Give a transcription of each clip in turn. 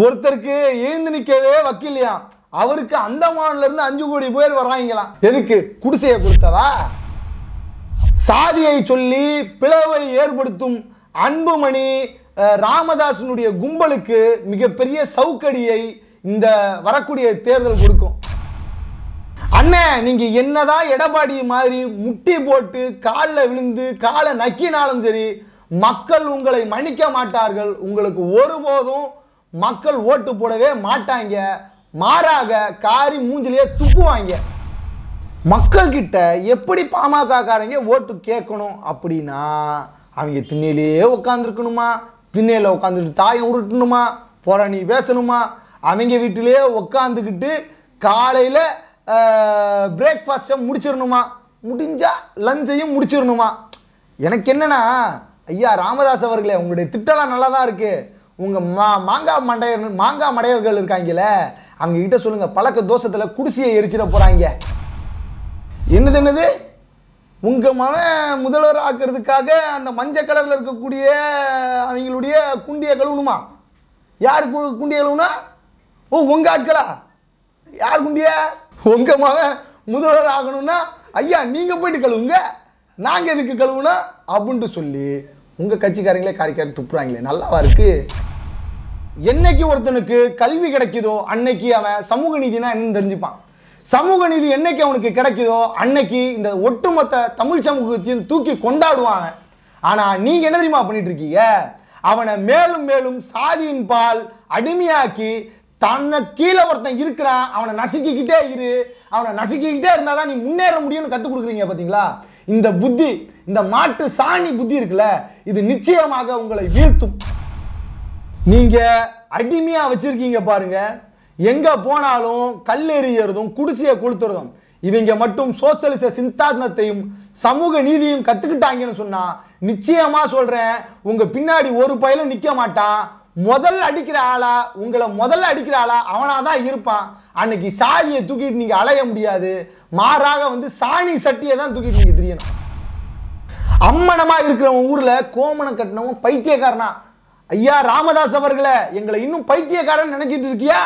ஒருத்தருக்கு எழுந்து நிற்கவே வக்கில்லையா அவருக்கு அந்தமான்ல இருந்து அஞ்சு கோடி பேர் வர்றாங்களாம் எதுக்கு குடிசையை கொடுத்தவா சாதியை சொல்லி பிளவை ஏற்படுத்தும் அன்புமணி ராமதாசனுடைய கும்பலுக்கு மிகப்பெரிய சவுக்கடியை இந்த வரக்கூடிய தேர்தல் கொடுக்கும் அண்ணே நீங்க என்னதான் எடப்பாடி மாதிரி முட்டி போட்டு காலில் விழுந்து காலை நக்கினாலும் சரி மக்கள் உங்களை மன்னிக்க மாட்டார்கள் உங்களுக்கு ஒருபோதும் மக்கள் ஓட்டு போடவே மாட்டாங்க மாறாக காரி மூஞ்சிலேயே துப்புவாங்க மக்கள்கிட்ட எப்படி பாமகக்காரங்க ஓட்டு கேட்கணும் அப்படின்னா அவங்க திண்ணையிலேயே உட்காந்துருக்கணுமா திண்ணையில் உட்காந்துட்டு தாயம் உருட்டணுமா புறணி பேசணுமா அவங்க வீட்டிலேயே உட்காந்துக்கிட்டு காலையில் பிரேக்ஃபாஸ்ட்டை முடிச்சிடணுமா முடிஞ்சால் லஞ்சையும் முடிச்சிடணுமா எனக்கு என்னென்னா ஐயா ராமதாஸ் அவர்களே உங்களுடைய திட்டம்லாம் நல்லா தான் இருக்குது உங்கள் மா மாங்காய் மண்டையர் மாங்காய் மடையர்கள் இருக்காங்கல்ல அவங்க கிட்ட சொல்லுங்கள் பழக்க தோஷத்தில் குடிசையை எரிச்சிட போகிறாங்க என்னது என்னது உங்கள் மகன் முதல்வர் ஆக்கிறதுக்காக அந்த மஞ்சள் கலரில் இருக்கக்கூடிய அவங்களுடைய குண்டியை கழுவணுமா யார் கு குண்டியை கழுவுனா ஓ உங்கள் ஆட்களா யார் குண்டியா உங்கள் மகன் முதல்வர் ஆகணும்னா ஐயா நீங்கள் போயிட்டு கழுவுங்க நாங்கள் எதுக்கு கழுவுனா அப்படின்ட்டு சொல்லி உங்கள் கட்சிக்காரங்களே காரிக்காரி துப்புறாங்களே நல்லாவா இருக்குது என்னைக்கு ஒருத்தனுக்கு கல்வி கிடைக்குதோ அன்னைக்கு அவன் சமூக நீதினா என்னன்னு தெரிஞ்சுப்பான் சமூக நீதி என்னைக்கு அவனுக்கு கிடைக்குதோ அன்னைக்கு இந்த ஒட்டுமொத்த தமிழ் சமூகத்தையும் தூக்கி கொண்டாடுவாங்க ஆனால் நீங்கள் என்ன தெரியுமா பண்ணிட்டு இருக்கீங்க அவனை மேலும் மேலும் சாதியின் பால் அடிமையாக்கி தன்னை கீழே ஒருத்தன் இருக்கிறான் அவனை நசுக்கிக்கிட்டே இரு அவனை நசுக்கிக்கிட்டே இருந்தால் தான் நீ முன்னேற முடியும்னு கற்றுக் கொடுக்குறீங்க பார்த்தீங்களா இந்த புத்தி இந்த மாட்டு சாணி புத்தி இருக்குல்ல இது நிச்சயமாக உங்களை வீழ்த்தும் நீங்கள் அடிமையாக வச்சுருக்கீங்க பாருங்கள் எங்கே போனாலும் கல் எறியறதும் குடிசையை கொளுத்துறதும் இவங்க மட்டும் சோசியலிச சித்தாந்தத்தையும் சமூக நீதியும் கற்றுக்கிட்டாங்கன்னு சொன்னால் நிச்சயமாக சொல்கிறேன் உங்கள் பின்னாடி ஒரு பயில நிற்க மாட்டான் முதல் அடிக்கிற ஆளா உங்களை முதல்ல அடிக்கிற ஆளா அவனாக தான் இருப்பான் அன்னைக்கு சாதியை தூக்கிட்டு நீங்கள் அலைய முடியாது மாறாக வந்து சாணி சட்டியை தான் தூக்கிட்டு நீங்கள் தெரியணும் அம்மனமாக இருக்கிறவன் ஊரில் கோமணம் கட்டினவன் பைத்தியக்காரனா ஐயா ராமதாஸ் அவர்களை எங்களை இன்னும் பைத்தியக்காரன் நினைச்சிட்டு இருக்கியா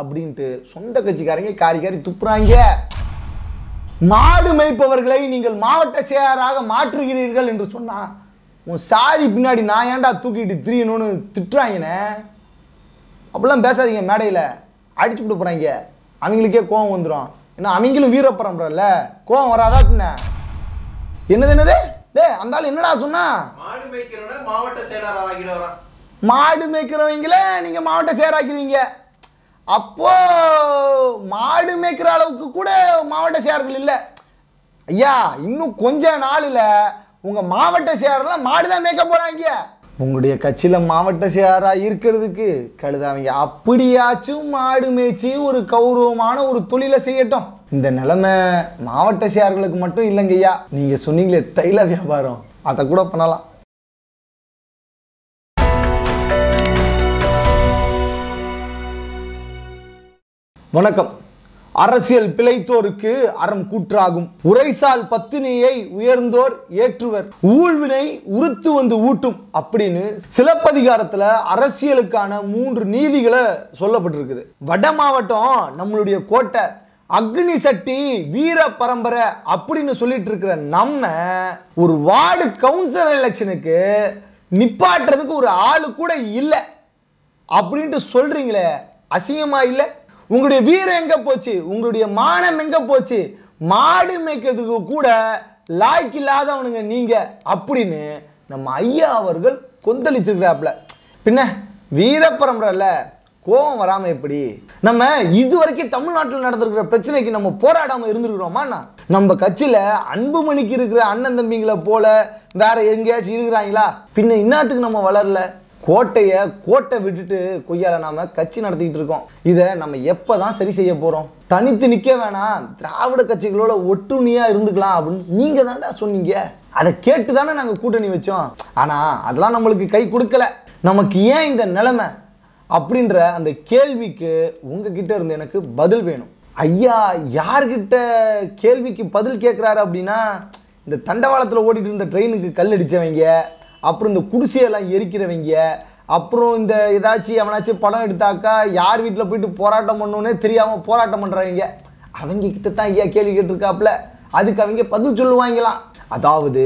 அப்படின்ட்டு சொந்த கட்சிக்காரங்க காரி காரி துப்புறாங்க மாடு மேய்ப்பவர்களை நீங்கள் மாவட்ட செயலராக மாற்றுகிறீர்கள் என்று சொன்னா உன் சாதி பின்னாடி நான் ஏன்டா தூக்கிட்டு திரியணும்னு திட்டுறாங்கண்ணே அப்படிலாம் பேசாதீங்க மேடையில் அடிச்சு கொடுப்புறாங்க போகிறாங்க அவங்களுக்கே கோவம் வந்துடும் ஏன்னா அவங்களும் வீரப்பரம்புறல்ல கோவம் வராதா என்னது என்னது டே அந்த ஆள் என்னடா சொன்னா மாடு மேய்க்கிறவன மாவட்ட செயலாளர் வரான் மாடு மேய்க்கிறவங்களே நீங்கள் மாவட்ட சேராக்குவீங்க அப்போது மாடு மேய்க்கிற அளவுக்கு கூட மாவட்ட சேர்கள் இல்லை ஐயா இன்னும் கொஞ்ச நாளில் உங்கள் மாவட்ட சேரெல்லாம் மாடு தான் மேய்க்க போகிறாங்க உங்களுடைய கட்சியில் மாவட்ட சேராக இருக்கிறதுக்கு கழுதாவீங்க அப்படியாச்சும் மாடு மேய்ச்சி ஒரு கௌரவமான ஒரு தொழிலை செய்யட்டும் இந்த நிலைமை மாவட்ட சேர்களுக்கு மட்டும் இல்லைங்கய்யா நீங்கள் சொன்னீங்களே தைல வியாபாரம் அதை கூட பண்ணலாம் வணக்கம் அரசியல் பிழைத்தோருக்கு அறம் கூற்றாகும் உரைசால் பத்தினியை உயர்ந்தோர் ஏற்றுவர் ஊழ்வினை உறுத்து வந்து ஊட்டும் அப்படின்னு சிலப்பதிகாரத்துல அரசியலுக்கான மூன்று நீதிகளை சொல்லப்பட்டிருக்குது வட மாவட்டம் நம்மளுடைய கோட்டை அக்னி சட்டி வீர பரம்பரை அப்படின்னு சொல்லிட்டு இருக்கிற நம்ம ஒரு வார்டு கவுன்சிலர் எலெக்ஷனுக்கு நிப்பாட்டுறதுக்கு ஒரு ஆளு கூட இல்லை அப்படின்ட்டு சொல்றீங்களே அசிங்கமா இல்லை உங்களுடைய வீரம் எங்கே போச்சு உங்களுடைய மானம் எங்கே போச்சு மாடு மேய்க்கிறதுக்கு கூட லாய்க்கு இல்லாதவனுங்க நீங்கள் அப்படின்னு நம்ம ஐயா அவர்கள் கொந்தளிச்சிருக்கிறாப்புல பின்ன வீரப்பரம்பரில் கோபம் வராமல் எப்படி நம்ம இது வரைக்கும் தமிழ்நாட்டில் நடந்திருக்கிற பிரச்சனைக்கு நம்ம போராடாமல் நான் நம்ம கட்சியில் அன்புமணிக்கு இருக்கிற அண்ணன் தம்பிங்களை போல வேற எங்கேயாச்சும் இருக்கிறாங்களா பின்ன இன்னத்துக்கு நம்ம வளரல கோட்டையை கோட்டை விட்டுட்டு கொய்யால நாம கட்சி நடத்திக்கிட்டு இருக்கோம் இதை நம்ம எப்போ தான் சரி செய்ய போகிறோம் தனித்து நிற்க வேணாம் திராவிட கட்சிகளோட ஒட்டுமையாக இருந்துக்கலாம் அப்படின்னு நீங்கள் தானே சொன்னீங்க அதை கேட்டு தானே நாங்கள் கூட்டணி வச்சோம் ஆனால் அதெல்லாம் நம்மளுக்கு கை கொடுக்கல நமக்கு ஏன் இந்த நிலைமை அப்படின்ற அந்த கேள்விக்கு உங்ககிட்ட இருந்து எனக்கு பதில் வேணும் ஐயா யார்கிட்ட கேள்விக்கு பதில் கேட்குறாரு அப்படின்னா இந்த தண்டவாளத்தில் ஓடிட்டு இருந்த ட்ரெயினுக்கு கல் அடித்தவங்க அப்புறம் இந்த குடிசையெல்லாம் எரிக்கிறவங்க அப்புறம் இந்த ஏதாச்சும் எவனாச்சும் படம் எடுத்தாக்கா யார் வீட்டில் போயிட்டு போராட்டம் பண்ணணுன்னே தெரியாமல் போராட்டம் பண்ணுறவங்க அவங்க கிட்ட தான் ஐயா கேள்வி கேட்டிருக்காப்புல அதுக்கு அவங்க பதில் சொல்லுவாங்களாம் அதாவது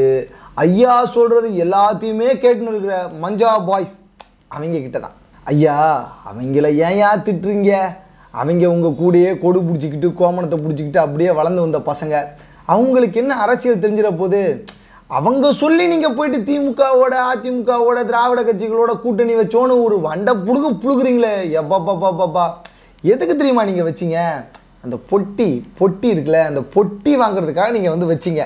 ஐயா சொல்கிறது எல்லாத்தையுமே கேட்டுன்னு இருக்கிற மஞ்சா பாய்ஸ் அவங்க கிட்ட தான் ஐயா அவங்கள ஏன் யா திட்டுறீங்க அவங்க உங்கள் கூடயே கொடு பிடிச்சிக்கிட்டு கோமணத்தை பிடிச்சிக்கிட்டு அப்படியே வளர்ந்து வந்த பசங்க அவங்களுக்கு என்ன அரசியல் தெரிஞ்சிட போது அவங்க சொல்லி நீங்கள் போயிட்டு திமுகவோட அதிமுகவோட திராவிட கட்சிகளோட கூட்டணி வச்சோன்னு ஒரு வண்டை புழுகு புழுகுறீங்களே எப்பப்பாப்பாப்பாப்பா எதுக்கு தெரியுமா நீங்கள் வச்சிங்க அந்த பொட்டி பொட்டி இருக்குல்ல அந்த பொட்டி வாங்குறதுக்காக நீங்கள் வந்து வச்சிங்க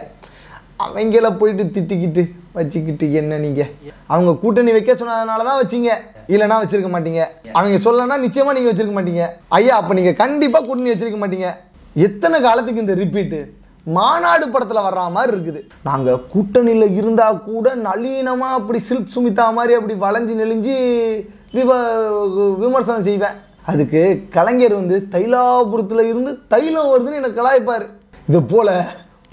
அவங்கள போயிட்டு திட்டிக்கிட்டு வச்சுக்கிட்டு என்ன நீங்கள் அவங்க கூட்டணி வைக்க சொன்னதுனால தான் வச்சிங்க இல்லைனா வச்சுருக்க மாட்டீங்க அவங்க சொல்லனா நிச்சயமாக நீங்கள் வச்சுருக்க மாட்டீங்க ஐயா அப்போ நீங்கள் கண்டிப்பாக கூட்டணி வச்சுருக்க மாட்டீங்க எத்தனை காலத்துக்கு இந்த ரிப்பீட்டு மாநாடு படத்தில் வர்ற மாதிரி இருக்குது நாங்கள் கூட்டணியில் இருந்தால் கூட நளினமாக அப்படி சில்க் சுமித்தா மாதிரி அப்படி வளைஞ்சு நெளிஞ்சு விவ விமர்சனம் செய்வேன் அதுக்கு கலைஞர் வந்து தைலாபுரத்தில் இருந்து தைலம் வருதுன்னு எனக்கு கலாய்ப்பார் இது போல்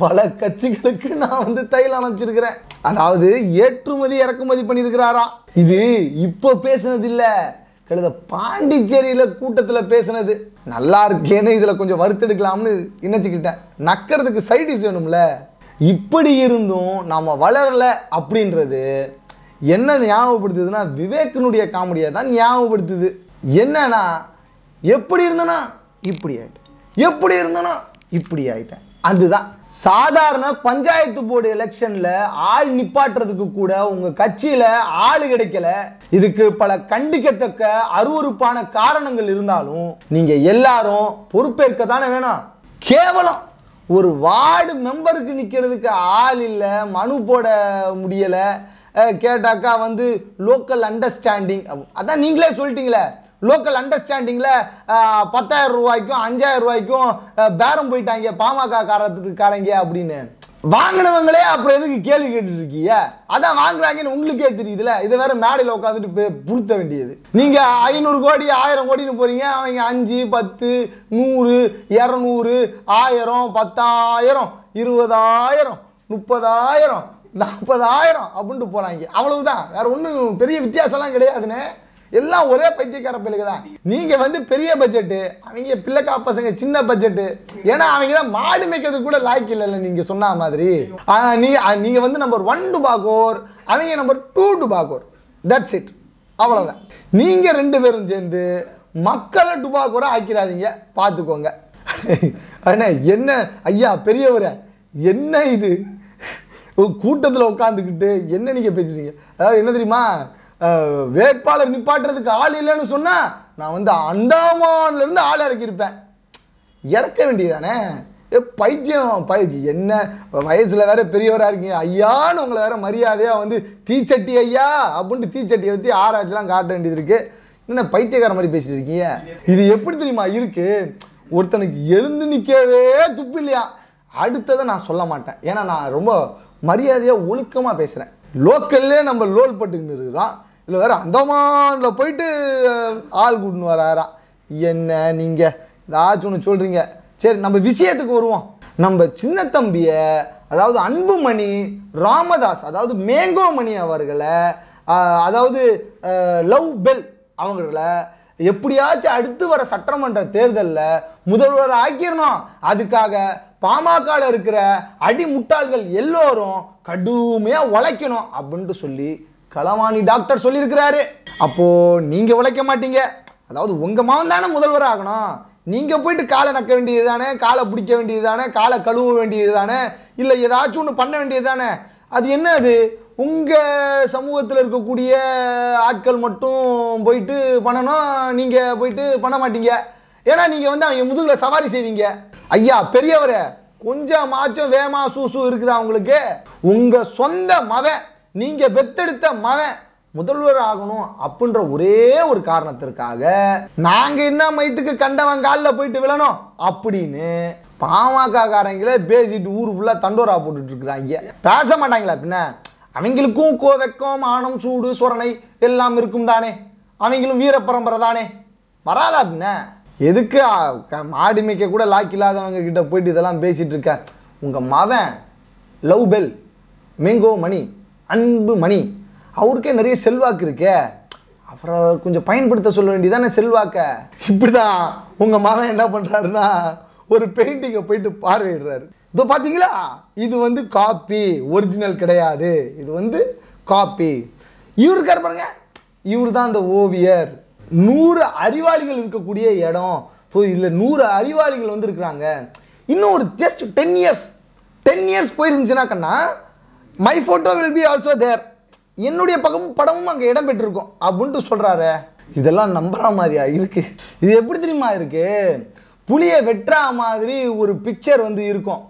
பல கட்சிகளுக்கு நான் வந்து தைலம் அமைச்சிருக்கிறேன் அதாவது ஏற்றுமதி இறக்குமதி பண்ணியிருக்கிறாரா இது இப்போ இல்லை கழுத பாண்டிச்சேரியில் கூட்டத்தில் பேசினது நல்லா இருக்கேன்னு இதில் கொஞ்சம் வருத்தெடுக்கலாம்னு நினச்சிக்கிட்டேன் நக்கிறதுக்கு சைடிஸ் வேணும்ல இப்படி இருந்தும் நாம் வளரலை அப்படின்றது என்ன ஞாபகப்படுத்துதுன்னா விவேக்கனுடைய காமெடியை தான் ஞாபகப்படுத்துது என்னன்னா எப்படி இருந்தனா இப்படி ஆகிட்டேன் எப்படி இருந்தனா இப்படி ஆகிட்டேன் அதுதான் சாதாரண பஞ்சாயத்து போர்டு எலெக்ஷன்ல ஆள் நிப்பாட்டுறதுக்கு கூட உங்க கட்சியில ஆள் கிடைக்கல இதுக்கு பல கண்டிக்கத்தக்க அருவறுப்பான காரணங்கள் இருந்தாலும் நீங்க எல்லாரும் பொறுப்பேற்க தானே வேணாம் கேவலம் ஒரு வார்டு மெம்பருக்கு நிற்கிறதுக்கு ஆள் இல்லை மனு போட முடியலை கேட்டாக்கா வந்து லோக்கல் அண்டர்ஸ்டாண்டிங் அதான் நீங்களே சொல்லிட்டீங்களே லோக்கல் அண்டர்ஸ்டாண்டிங்கில் பத்தாயிரம் ரூபாய்க்கும் அஞ்சாயிரம் ரூபாய்க்கும் பேரம் போயிட்டாங்க பாமக காரங்க அப்படின்னு வாங்கினவங்களே அப்புறம் எதுக்கு கேள்வி கேட்டுட்டு இருக்கீங்க அதான் வாங்குறாங்கன்னு உங்களுக்கே தெரியுதுல இதை வேற மேடையில் உட்காந்துட்டு புழுத்த வேண்டியது நீங்க ஐநூறு கோடி ஆயிரம் கோடின்னு போறீங்க அவங்க அஞ்சு பத்து நூறு இரநூறு ஆயிரம் பத்தாயிரம் இருபதாயிரம் முப்பதாயிரம் நாற்பதாயிரம் அப்படின்ட்டு போறாங்க அவ்வளவுதான் வேற ஒன்றும் பெரிய வித்தியாசம்லாம் கிடையாதுன்னு எல்லாம் ஒரே பைத்தியக்கார பிள்ளைங்க தான் நீங்கள் வந்து பெரிய பட்ஜெட்டு அவங்க பிள்ளைக்கா பசங்க சின்ன பட்ஜெட்டு ஏன்னா அவங்க தான் மாடு மேய்க்கிறது கூட லாய்க்கு இல்லைல்ல நீங்கள் சொன்ன மாதிரி நீங்க நீங்கள் வந்து நம்பர் ஒன் டு பாகோர் அவங்க நம்பர் டூ டு பாகோர் தட்ஸ் இட் அவ்வளோதான் நீங்கள் ரெண்டு பேரும் சேர்ந்து மக்களை டுபாக்கூரை ஆக்கிறாதீங்க பார்த்துக்கோங்க அண்ணா என்ன ஐயா பெரியவர என்ன இது கூட்டத்தில் உட்காந்துக்கிட்டு என்ன நீங்கள் பேசுகிறீங்க அதாவது என்ன தெரியுமா வேட்பாளர் நிப்பாட்டுறதுக்கு ஆள் இல்லைன்னு சொன்னால் நான் வந்து அந்தாமான்லேருந்து ஆள் இறக்கியிருப்பேன் இறக்க வேண்டியதானே ஏ பைத்தியம் பை என்ன வயசில் வேற பெரியவராக இருக்கீங்க ஐயான்னு உங்களை வேற மரியாதையாக வந்து தீச்சட்டி ஐயா அப்படின்ட்டு தீச்சட்டியை வச்சு ஆராய்ச்சிலாம் காட்ட வேண்டியது இருக்குது என்ன பைத்தியக்கார மாதிரி பேசிட்டு இருக்கீங்க இது எப்படி தெரியுமா இருக்கு ஒருத்தனுக்கு எழுந்து நிற்கவே துப்பு இல்லையா அடுத்ததை நான் சொல்ல மாட்டேன் ஏன்னா நான் ரொம்ப மரியாதையாக ஒழுக்கமாக பேசுகிறேன் லோக்கல்லே நம்ம லோல் பட்டுக்கிட்டு இருக்கிறோம் இல்லை வேறு அந்தமானில் போயிட்டு ஆள் கூட்டின்னு வராரா என்ன நீங்கள் ஏதாச்சும் ஒன்று சொல்கிறீங்க சரி நம்ம விஷயத்துக்கு வருவோம் நம்ம சின்ன தம்பியை அதாவது அன்புமணி ராமதாஸ் அதாவது மேங்கோமணி அவர்களை அதாவது லவ் பெல் அவங்களை எப்படியாச்சும் அடுத்து வர சட்டமன்ற தேர்தலில் முதல்வர் ஆக்கிடணும் அதுக்காக பாமகவில் இருக்கிற அடிமுட்டாள்கள் எல்லோரும் கடுமையாக உழைக்கணும் அப்படின்ட்டு சொல்லி களவாணி டாக்டர் சொல்லியிருக்கிறாரு அப்போது நீங்கள் உழைக்க மாட்டீங்க அதாவது உங்கள் மாவன் தானே முதல்வர் ஆகணும் நீங்கள் போயிட்டு காலை நக்க வேண்டியது தானே காலை பிடிக்க வேண்டியது தானே காலை கழுவ வேண்டியது தானே இல்லை ஏதாச்சும் ஒன்று பண்ண வேண்டியது தானே அது என்ன அது உங்கள் சமூகத்தில் இருக்கக்கூடிய ஆட்கள் மட்டும் போயிட்டு பண்ணணும் நீங்கள் போயிட்டு பண்ண மாட்டீங்க ஏன்னா நீங்கள் வந்து அவங்க முதுகில் சவாரி செய்வீங்க ஐயா பெரியவரை கொஞ்சம் மாச்சம் வேமா சூசு இருக்குதா உங்களுக்கு உங்கள் சொந்த மவன் நீங்கள் பெத்தெடுத்த மகன் முதல்வர் ஆகணும் அப்படின்ற ஒரே ஒரு காரணத்திற்காக நாங்கள் என்ன மைத்துக்கு கண்டவன் காலில் போயிட்டு விழணும் அப்படின்னு பாமகக்காரங்களே பேசிட்டு ஊர் ஃபுல்லாக தண்டோரா போட்டுட்டு பேச மாட்டாங்களா பின்ன அவங்களுக்கும் கோ வெக்கம் ஆணம் சூடு சுரணை எல்லாம் இருக்கும் தானே அவங்களும் வீர பரம்பரை தானே வராதா பின்ன எதுக்கு மாடிமைக்க கூட லாக் இல்லாதவங்க கிட்ட போயிட்டு இதெல்லாம் பேசிகிட்டு இருக்க உங்கள் மவன் லவ் பெல் மேங்கோ மணி அன்பு மணி அவருக்கே நிறைய செல்வாக்கு இருக்கே அவரை கொஞ்சம் பயன்படுத்த சொல்ல வேண்டியதானே செல்வாக்க இப்படி தான் உங்கள் மகன் என்ன பண்ணுறாருன்னா ஒரு பெயிண்டிங்கை போயிட்டு பார்வையிடுறாரு இதோ பார்த்தீங்களா இது வந்து காப்பி ஒரிஜினல் கிடையாது இது வந்து காப்பி இவர் பாருங்க இவர் தான் அந்த ஓவியர் நூறு அறிவாளிகள் இருக்கக்கூடிய இடம் ஸோ இதில் நூறு அறிவாளிகள் வந்து இருக்கிறாங்க இன்னும் ஒரு just ten years ten years போயிருந்துச்சுனாக்கன்னா my photo will be also there என்னுடைய பக்கம் படமும் அங்கே இடம் பெற்றிருக்கும் அப்படின்ட்டு சொல்கிறாரு இதெல்லாம் நம்புகிற மாதிரியா இருக்குது இது எப்படி தெரியுமா இருக்குது புளியை வெட்டுற மாதிரி ஒரு பிக்சர் வந்து இருக்கும்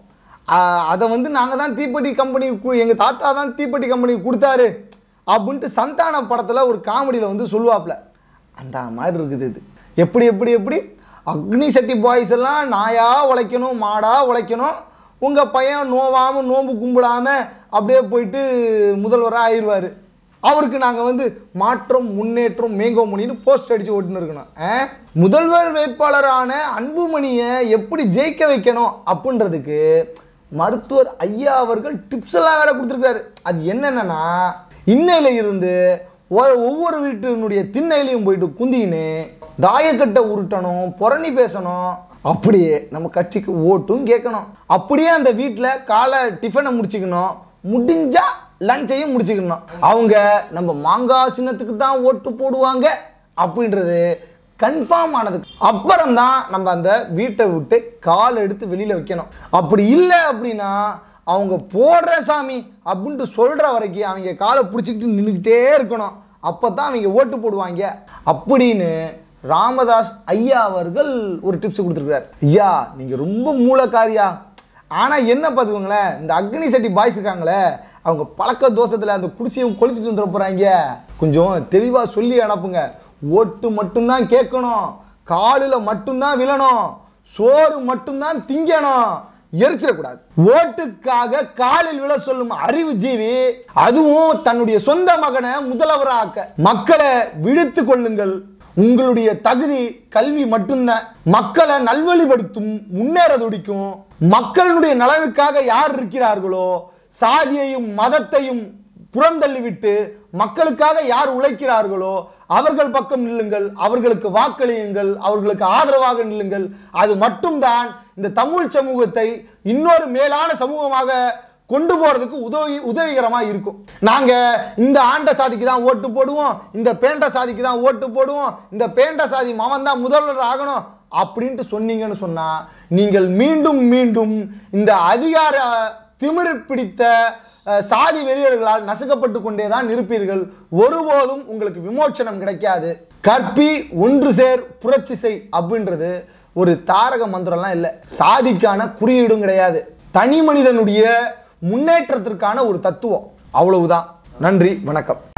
அதை வந்து நாங்கள் தான் தீப்பெட்டி கம்பெனி எங்கள் தாத்தா தான் தீப்பெட்டி கம்பெனி கொடுத்தாரு அப்படின்ட்டு சந்தான படத்தில் ஒரு காமெடியில் வந்து சொல்லுவாப்புல அந்த மாதிரி இருக்குது இது எப்படி எப்படி எப்படி அக்னி சட்டி பாய்ஸ் எல்லாம் நாயாக உழைக்கணும் மாடாக உழைக்கணும் உங்கள் பையன் நோவாமல் நோம்பு கும்பிடாமல் அப்படியே போயிட்டு முதல்வராக ஆயிடுவார் அவருக்கு நாங்கள் வந்து மாற்றம் முன்னேற்றம் மேங்கோமணின்னு போஸ்ட் அடித்து ஓட்டுன்னு இருக்கணும் முதல்வர் வேட்பாளரான அன்புமணியை எப்படி ஜெயிக்க வைக்கணும் அப்படின்றதுக்கு மருத்துவர் ஐயா அவர்கள் டிப்ஸ் எல்லாம் வேற கொடுத்துருக்காரு அது என்னென்னா இன்னையில இருந்து ஒவ்வொரு வீட்டினுடைய திண்ணையிலையும் போயிட்டு குந்தின்னு தாயக்கட்டை உருட்டணும் புறணி பேசணும் அப்படியே நம்ம கட்சிக்கு ஓட்டும் கேட்கணும் அப்படியே அந்த வீட்டில் காலை டிஃபனை முடிச்சுக்கணும் முடிஞ்சால் லஞ்சையும் முடிச்சுக்கணும் அவங்க நம்ம மாங்காசினத்துக்கு தான் ஓட்டு போடுவாங்க அப்படின்றது கன்ஃபார்ம் ஆனதுக்கு அப்புறம் தான் நம்ம அந்த வீட்டை விட்டு கால் எடுத்து வெளியில் வைக்கணும் அப்படி இல்லை அப்படின்னா அவங்க போடுற சாமி அப்படின்ட்டு சொல்கிற வரைக்கும் அவங்க காலை பிடிச்சிக்கிட்டு நின்றுக்கிட்டே இருக்கணும் அப்போ தான் அவங்க ஓட்டு போடுவாங்க அப்படின்னு ராமதாஸ் ஐயா அவர்கள் ஒரு டிப்ஸ் கொடுத்துருக்கிறார் ஐயா நீங்கள் ரொம்ப மூலக்காரியா ஆனால் என்ன பார்த்துக்கோங்களேன் இந்த அக்னி சட்டி பாய்ஸ் இருக்காங்களே அவங்க பழக்க தோஷத்தில் அந்த குடிசையும் கொளுத்திட்டு வந்துட போகிறாங்க கொஞ்சம் தெளிவாக சொல்லி அனுப்புங்க ஓட்டு மட்டும்தான் கேட்கணும் காலில் மட்டும்தான் விழணும் சோறு மட்டும்தான் திங்கணும் எரிச்சிடக்கூடாது ஓட்டுக்காக காலில் விழ சொல்லும் அறிவு ஜீவி அதுவும் தன்னுடைய சொந்த மகனை முதல்வராக்க மக்களை விழுத்து கொள்ளுங்கள் உங்களுடைய தகுதி கல்வி மட்டும்தான் மக்களை நல்வழிப்படுத்தும் முன்னேற துடிக்கும் மக்களுடைய நலனுக்காக யார் இருக்கிறார்களோ சாதியையும் மதத்தையும் புறந்தள்ளிவிட்டு மக்களுக்காக யார் உழைக்கிறார்களோ அவர்கள் பக்கம் நில்லுங்கள் அவர்களுக்கு வாக்களியுங்கள் அவர்களுக்கு ஆதரவாக நில்லுங்கள் அது மட்டும்தான் இந்த தமிழ் சமூகத்தை இன்னொரு மேலான சமூகமாக கொண்டு போகிறதுக்கு உதவி உதவிகரமாக இருக்கும் நாங்கள் இந்த ஆண்ட சாதிக்கு தான் ஓட்டு போடுவோம் இந்த பேண்ட சாதிக்கு தான் ஓட்டு போடுவோம் இந்த பேண்ட சாதி மவன் தான் முதல்வர் ஆகணும் அப்படின்ட்டு சொன்னீங்கன்னு சொன்னால் நீங்கள் மீண்டும் மீண்டும் இந்த அதிகார திமிரு பிடித்த சாதி வெறியர்களால் நசுக்கப்பட்டு கொண்டே தான் இருப்பீர்கள் ஒருபோதும் உங்களுக்கு விமோச்சனம் கிடைக்காது கற்பி ஒன்று சேர் புரட்சி செய் அப்படின்றது ஒரு தாரக மந்திரம்லாம் இல்லை சாதிக்கான குறியீடும் கிடையாது தனி மனிதனுடைய முன்னேற்றத்திற்கான ஒரு தத்துவம் அவ்வளவுதான் நன்றி வணக்கம்